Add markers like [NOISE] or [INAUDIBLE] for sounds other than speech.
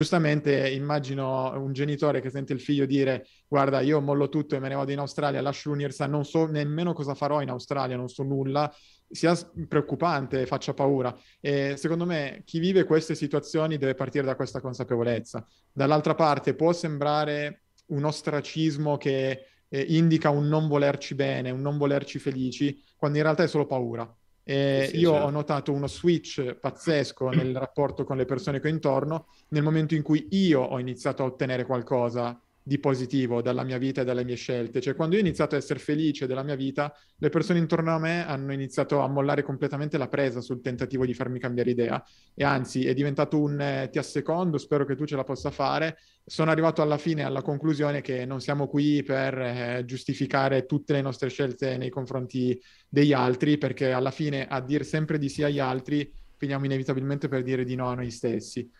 Giustamente immagino un genitore che sente il figlio dire guarda io mollo tutto e me ne vado in Australia, lascio l'università, non so nemmeno cosa farò in Australia, non so nulla, sia preoccupante, faccia paura. E secondo me chi vive queste situazioni deve partire da questa consapevolezza. Dall'altra parte può sembrare un ostracismo che eh, indica un non volerci bene, un non volerci felici, quando in realtà è solo paura eh, sì, io certo. ho notato uno switch pazzesco nel [CLEARS THROAT] rapporto con le persone che ho intorno nel momento in cui io ho iniziato a ottenere qualcosa di positivo dalla mia vita e dalle mie scelte. Cioè, quando io ho iniziato a essere felice della mia vita, le persone intorno a me hanno iniziato a mollare completamente la presa sul tentativo di farmi cambiare idea. E anzi, è diventato un eh, ti assecondo, spero che tu ce la possa fare. Sono arrivato alla fine, alla conclusione che non siamo qui per eh, giustificare tutte le nostre scelte nei confronti degli altri, perché alla fine a dire sempre di sì agli altri finiamo inevitabilmente per dire di no a noi stessi.